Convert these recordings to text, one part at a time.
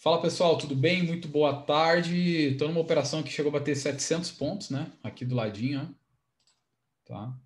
Fala pessoal, tudo bem? Muito boa tarde. Estou numa operação que chegou a bater 700 pontos, né? Aqui do ladinho, ó. tá?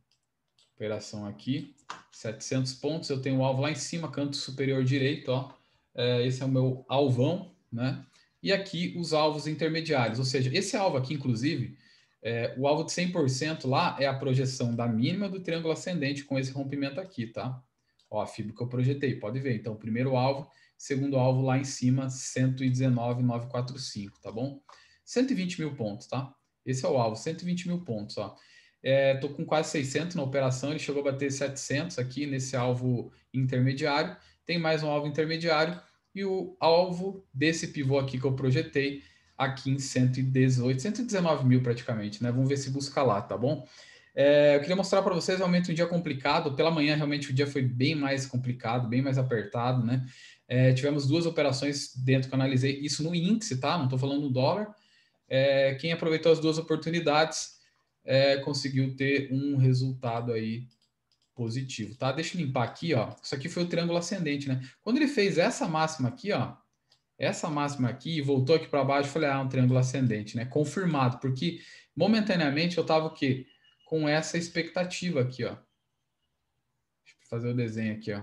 Operação aqui, 700 pontos. Eu tenho o alvo lá em cima, canto superior direito, ó. É, esse é o meu alvão, né? E aqui os alvos intermediários, ou seja, esse alvo aqui, inclusive, é, o alvo de 100% lá é a projeção da mínima do triângulo ascendente com esse rompimento aqui, tá? Ó, a fibra que eu projetei, pode ver. Então, o primeiro alvo segundo alvo lá em cima, 119,945, tá bom? 120 mil pontos, tá? Esse é o alvo, 120 mil pontos, ó. É, tô com quase 600 na operação, ele chegou a bater 700 aqui nesse alvo intermediário. Tem mais um alvo intermediário e o alvo desse pivô aqui que eu projetei aqui em 118, 119 mil praticamente, né? Vamos ver se busca lá, tá bom? É, eu queria mostrar para vocês realmente um dia complicado. Pela manhã, realmente, o dia foi bem mais complicado, bem mais apertado, né? É, tivemos duas operações dentro que eu analisei, isso no índice, tá? Não estou falando no dólar. É, quem aproveitou as duas oportunidades é, conseguiu ter um resultado aí positivo, tá? Deixa eu limpar aqui, ó. Isso aqui foi o triângulo ascendente, né? Quando ele fez essa máxima aqui, ó, essa máxima aqui e voltou aqui para baixo, eu falei, ah, é um triângulo ascendente, né? Confirmado, porque momentaneamente eu estava o quê? com essa expectativa aqui, ó. Deixa eu fazer o desenho aqui, ó.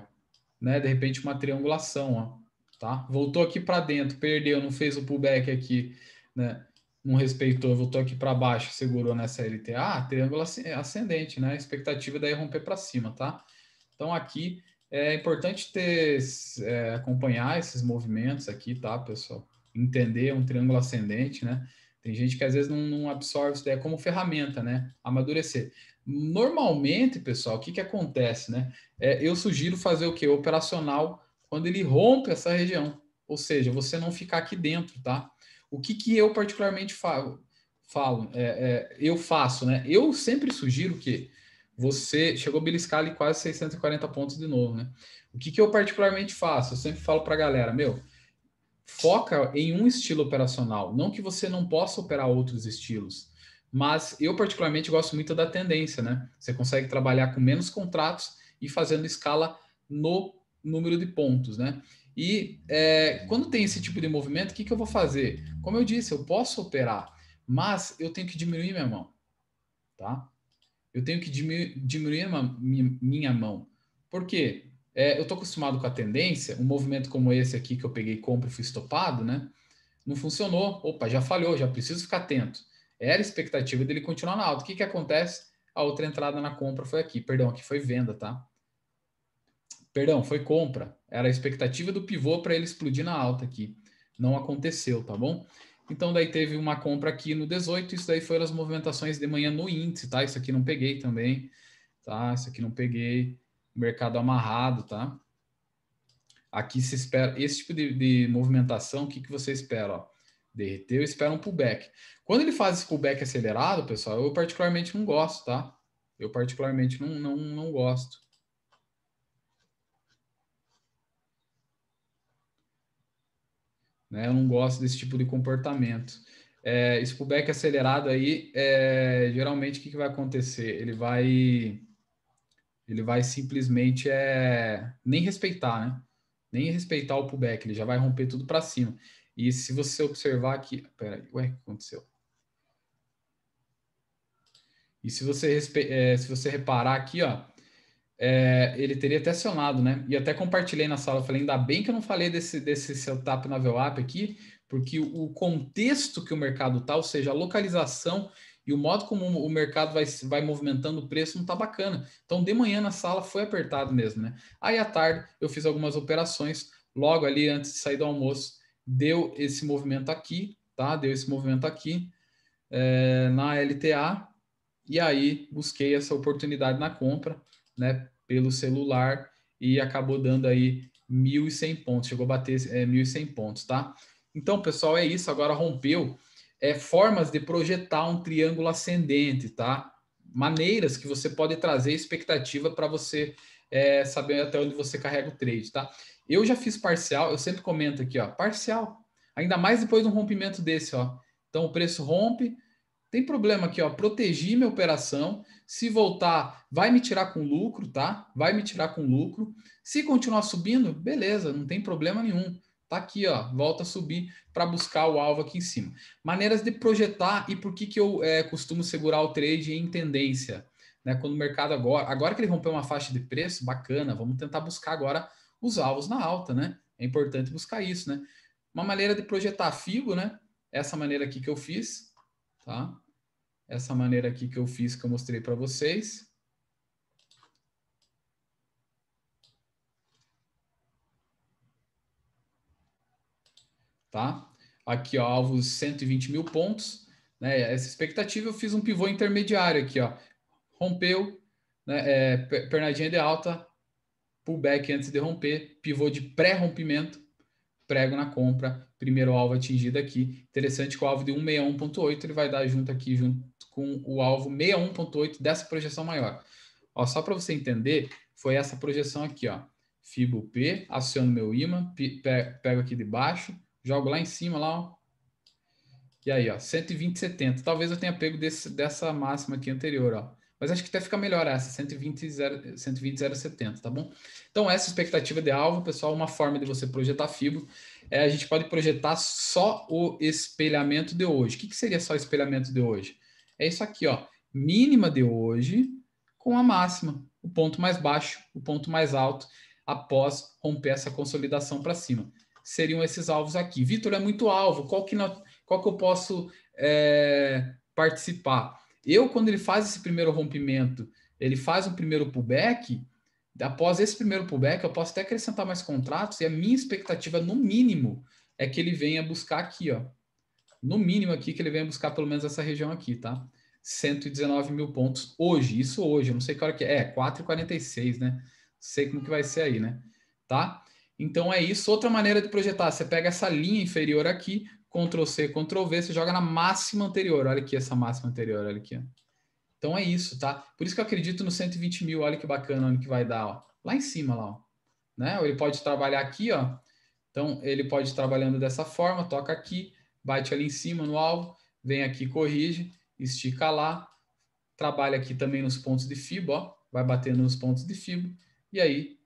Né? De repente uma triangulação, ó, tá? Voltou aqui para dentro, perdeu, não fez o pullback aqui, né? Não respeitou, voltou aqui para baixo, segurou nessa LTA, ah, triângulo ascendente, né? A expectativa é daí romper para cima, tá? Então aqui é importante ter é, acompanhar esses movimentos aqui, tá, pessoal? Entender um triângulo ascendente, né? Tem gente que às vezes não, não absorve isso daí é como ferramenta, né? Amadurecer. Normalmente, pessoal, o que, que acontece, né? É, eu sugiro fazer o que? Operacional, quando ele rompe essa região. Ou seja, você não ficar aqui dentro, tá? O que, que eu particularmente falo? falo é, é, eu faço, né? Eu sempre sugiro que você chegou a beliscar ali quase 640 pontos de novo, né? O que, que eu particularmente faço? Eu sempre falo para a galera, meu, foca em um estilo operacional. Não que você não possa operar outros estilos, mas eu particularmente gosto muito da tendência, né? Você consegue trabalhar com menos contratos e fazendo escala no número de pontos, né? E é, quando tem esse tipo de movimento, o que, que eu vou fazer? Como eu disse, eu posso operar, mas eu tenho que diminuir minha mão, tá? Eu tenho que diminuir minha mão. Por quê? é, eu estou acostumado com a tendência, um movimento como esse aqui que eu peguei compra e fui estopado, né? Não funcionou, opa, já falhou, já preciso ficar atento. Era expectativa dele continuar na alta. O que, que acontece? A outra entrada na compra foi aqui, perdão, aqui foi venda, tá? Perdão, foi compra. Era a expectativa do pivô para ele explodir na alta aqui. Não aconteceu, tá bom? Então daí teve uma compra aqui no 18, isso daí foram as movimentações de manhã no índice, tá? Isso aqui não peguei também, tá? Isso aqui não peguei mercado amarrado, tá? Aqui se espera esse tipo de, de movimentação, o que, que você espera? Ó? Derreteu, espera um pullback. Quando ele faz esse pullback acelerado, pessoal, eu particularmente não gosto, tá? Eu particularmente não, não, não gosto. Né? Eu não gosto desse tipo de comportamento. É, esse pullback acelerado aí, é, geralmente o que, que vai acontecer? Ele vai ele vai simplesmente é, nem respeitar, né? Nem respeitar o pullback, ele já vai romper tudo para cima. E se você observar aqui. Peraí, ué, o que aconteceu? E se você, é, se você reparar aqui, ó, é, ele teria até acionado, né? E até compartilhei na sala, falei, ainda bem que eu não falei desse, desse setup na VWAP aqui, porque o contexto que o mercado está, ou seja, a localização e o modo como o mercado vai, vai movimentando o preço não está bacana. Então, de manhã na sala foi apertado mesmo, né? Aí à tarde eu fiz algumas operações, logo ali antes de sair do almoço, deu esse movimento aqui, tá? Deu esse movimento aqui é, na LTA. E aí busquei essa oportunidade na compra, né? Pelo celular e acabou dando aí 1.100 pontos, chegou a bater é, 1.100 pontos, tá? Então, pessoal, é isso. Agora rompeu é, formas de projetar um triângulo ascendente, tá? Maneiras que você pode trazer expectativa para você é, saber até onde você carrega o trade, tá? Eu já fiz parcial, eu sempre comento aqui, ó, parcial. Ainda mais depois de um rompimento desse, ó. Então o preço rompe, tem problema aqui, ó, protegi minha operação. Se voltar, vai me tirar com lucro, tá? Vai me tirar com lucro. Se continuar subindo, beleza, não tem problema nenhum. Tá aqui, ó, volta a subir para buscar o alvo aqui em cima. Maneiras de projetar e por que, que eu é, costumo segurar o trade em tendência. Né? Quando o mercado agora, agora que ele rompeu uma faixa de preço, bacana, vamos tentar buscar agora os alvos na alta, né? É importante buscar isso, né? Uma maneira de projetar FIBO, né? Essa maneira aqui que eu fiz, tá? Essa maneira aqui que eu fiz, que eu mostrei para vocês. tá? Aqui, ó, alvos 120 mil pontos, né? Essa expectativa eu fiz um pivô intermediário aqui, ó. Rompeu, né? É, pernadinha de alta, pullback antes de romper, pivô de pré-rompimento, prego na compra, primeiro alvo atingido aqui. Interessante que o alvo de 161.8 ele vai dar junto aqui, junto com o alvo 61.8 dessa projeção maior. Ó, só para você entender, foi essa projeção aqui, ó. Fibo P, aciono meu imã, pego aqui de baixo, Jogo lá em cima, lá, ó. E aí, ó, 120, 70. Talvez eu tenha pego desse, dessa máxima aqui anterior, ó. Mas acho que até fica melhor essa, 120, 0, 120, 0, 70, tá bom? Então, essa é expectativa de alvo, pessoal, uma forma de você projetar FIBO é a gente pode projetar só o espelhamento de hoje. O que, que seria só o espelhamento de hoje? É isso aqui, ó. Mínima de hoje com a máxima, o ponto mais baixo, o ponto mais alto, após romper essa consolidação para cima seriam esses alvos aqui. Vitor, é muito alvo, qual que, qual que eu posso é, participar? Eu, quando ele faz esse primeiro rompimento, ele faz um primeiro pullback, após esse primeiro pullback, eu posso até acrescentar mais contratos, e a minha expectativa, no mínimo, é que ele venha buscar aqui, ó. No mínimo aqui, que ele venha buscar pelo menos essa região aqui, tá? 119 mil pontos hoje, isso hoje, eu não sei que hora que é, é 4,46, né? Não sei como que vai ser aí, né? Tá? Então é isso. Outra maneira de projetar, você pega essa linha inferior aqui, Ctrl C, Ctrl V, você joga na máxima anterior. Olha aqui essa máxima anterior, olha aqui. Então é isso, tá? Por isso que eu acredito no 120 mil, olha que bacana onde que vai dar, ó. Lá em cima, lá, ó. Né? Ou ele pode trabalhar aqui, ó. Então ele pode ir trabalhando dessa forma, toca aqui, bate ali em cima no alvo, vem aqui, corrige, estica lá, trabalha aqui também nos pontos de fibra, ó. Vai batendo nos pontos de fibra, e aí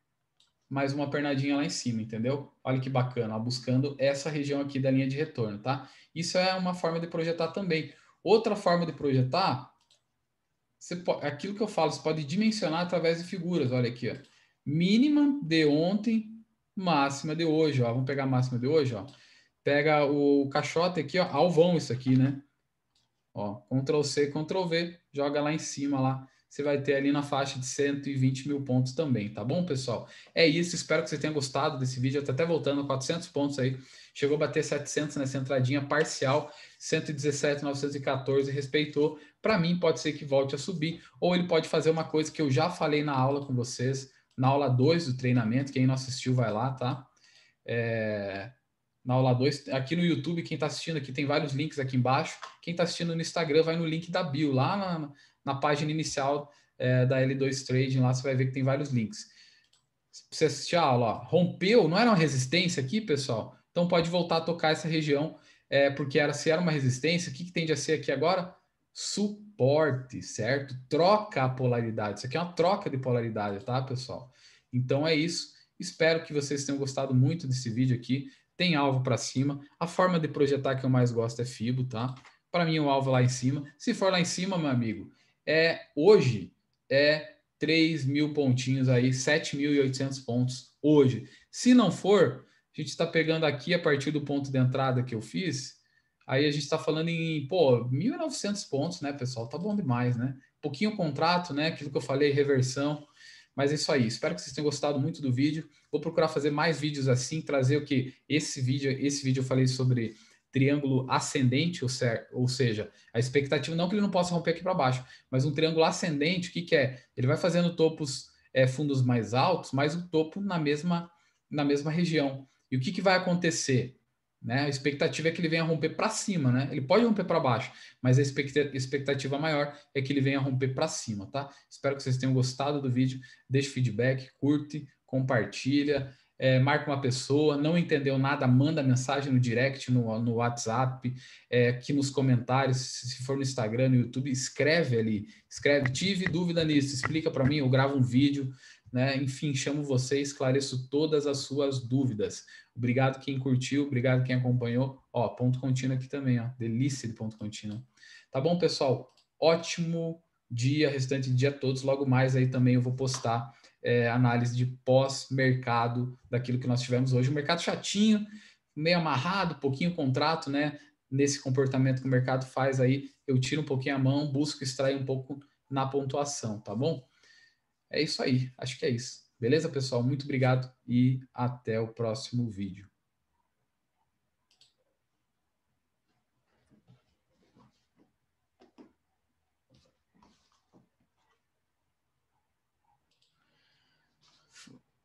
mais uma pernadinha lá em cima, entendeu? Olha que bacana, ó, buscando essa região aqui da linha de retorno, tá? Isso é uma forma de projetar também. Outra forma de projetar, pode, aquilo que eu falo, você pode dimensionar através de figuras, olha aqui, ó. Mínima de ontem, máxima de hoje, ó. Vamos pegar a máxima de hoje, ó. Pega o caixote aqui, ó, alvão isso aqui, né? Ó, Ctrl C, Ctrl V, joga lá em cima lá você vai ter ali na faixa de 120 mil pontos também, tá bom, pessoal? É isso, espero que você tenha gostado desse vídeo, eu tô até voltando, 400 pontos aí, chegou a bater 700 nessa entradinha parcial, 117.914 respeitou, para mim pode ser que volte a subir, ou ele pode fazer uma coisa que eu já falei na aula com vocês, na aula 2 do treinamento, quem não assistiu vai lá, tá? É... Na aula 2, aqui no YouTube, quem está assistindo aqui tem vários links aqui embaixo. Quem está assistindo no Instagram vai no link da bio, lá na, na página inicial é, da L2 Trading, lá você vai ver que tem vários links. Se você assistir a aula, ó, rompeu, não era uma resistência aqui, pessoal? Então pode voltar a tocar essa região, é, porque era, se era uma resistência, o que, que tende a ser aqui agora? Suporte, certo? Troca a polaridade. Isso aqui é uma troca de polaridade, tá, pessoal? Então é isso. Espero que vocês tenham gostado muito desse vídeo aqui. Tem alvo para cima. A forma de projetar que eu mais gosto é FIBO, tá? Para mim, o alvo é lá em cima. Se for lá em cima, meu amigo, é hoje é 3 mil pontinhos aí, 7.800 pontos hoje. Se não for, a gente está pegando aqui a partir do ponto de entrada que eu fiz, aí a gente está falando em, pô, 1.900 pontos, né, pessoal? Tá bom demais, né? Pouquinho contrato, né? Aquilo que eu falei, reversão. Mas é isso aí. Espero que vocês tenham gostado muito do vídeo. Vou procurar fazer mais vídeos assim, trazer o que esse vídeo, esse vídeo eu falei sobre triângulo ascendente, ou, seja, a expectativa não é que ele não possa romper aqui para baixo, mas um triângulo ascendente, o que, que é? Ele vai fazendo topos é, fundos mais altos, mas o topo na mesma, na mesma região. E o que, que vai acontecer? Né? A expectativa é que ele venha romper para cima, né? Ele pode romper para baixo, mas a expectativa maior é que ele venha romper para cima, tá? Espero que vocês tenham gostado do vídeo. Deixe feedback, curte, compartilha é, marca uma pessoa, não entendeu nada, manda mensagem no direct, no, no WhatsApp, é, aqui nos comentários, se for no Instagram, no YouTube, escreve ali, escreve, tive dúvida nisso, explica para mim, eu gravo um vídeo, né? Enfim, chamo você, esclareço todas as suas dúvidas. Obrigado quem curtiu, obrigado quem acompanhou. Ó, ponto contínuo aqui também, ó, delícia de ponto contínuo. Tá bom, pessoal? Ótimo dia, restante de dia a todos. Logo mais aí também eu vou postar é, análise de pós-mercado daquilo que nós tivemos hoje. O mercado chatinho, meio amarrado, pouquinho contrato, né? Nesse comportamento que o mercado faz aí, eu tiro um pouquinho a mão, busco extrair um pouco na pontuação, tá bom? É isso aí, acho que é isso. Beleza, pessoal? Muito obrigado e até o próximo vídeo.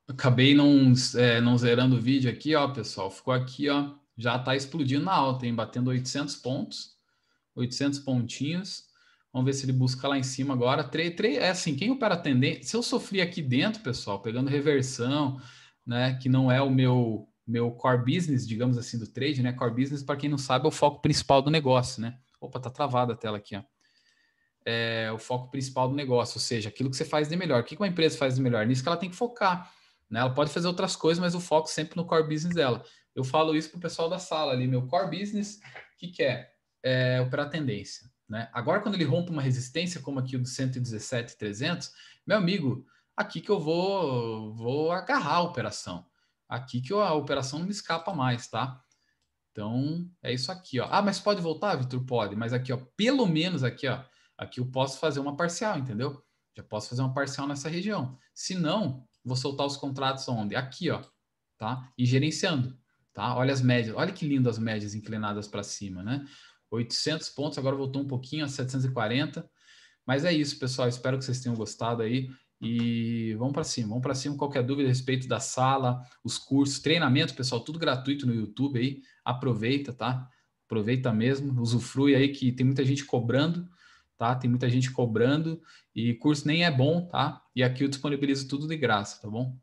Acabei não, é, não zerando o vídeo aqui, ó, pessoal. Ficou aqui, ó. Já está explodindo na alta, hein? Batendo 800 pontos. 800 pontinhos. Vamos ver se ele busca lá em cima agora. Tre, tre, é assim, quem opera tendência... Se eu sofri aqui dentro, pessoal, pegando reversão, né? Que não é o meu meu core business, digamos assim, do trade, né? Core business, para quem não sabe, é o foco principal do negócio, né? Opa, tá travada a tela aqui, ó. É o foco principal do negócio, ou seja, aquilo que você faz de melhor. O que uma empresa faz de melhor? Nisso que ela tem que focar. Né? Ela pode fazer outras coisas, mas o foco sempre no core business dela. Eu falo isso para o pessoal da sala ali. Meu core business, o que, que é? é? Operar tendência. Né? Agora, quando ele rompe uma resistência, como aqui o do 117,300, meu amigo, aqui que eu vou, vou agarrar a operação. Aqui que eu, a operação não me escapa mais, tá? Então, é isso aqui, ó. Ah, mas pode voltar, Vitor? Pode. Mas aqui, ó, pelo menos aqui, ó. Aqui eu posso fazer uma parcial, entendeu? Já posso fazer uma parcial nessa região. Se não, Vou soltar os contratos onde? Aqui, ó, tá? E gerenciando, tá? Olha as médias, olha que lindo as médias inclinadas para cima, né? 800 pontos, agora voltou um pouquinho a 740. Mas é isso, pessoal. Espero que vocês tenham gostado aí. E vamos para cima, vamos para cima. Qualquer dúvida a respeito da sala, os cursos, treinamento, pessoal, tudo gratuito no YouTube aí. Aproveita, tá? Aproveita mesmo, usufrui aí que tem muita gente cobrando tá? Tem muita gente cobrando e curso nem é bom, tá? E aqui eu disponibilizo tudo de graça, tá bom?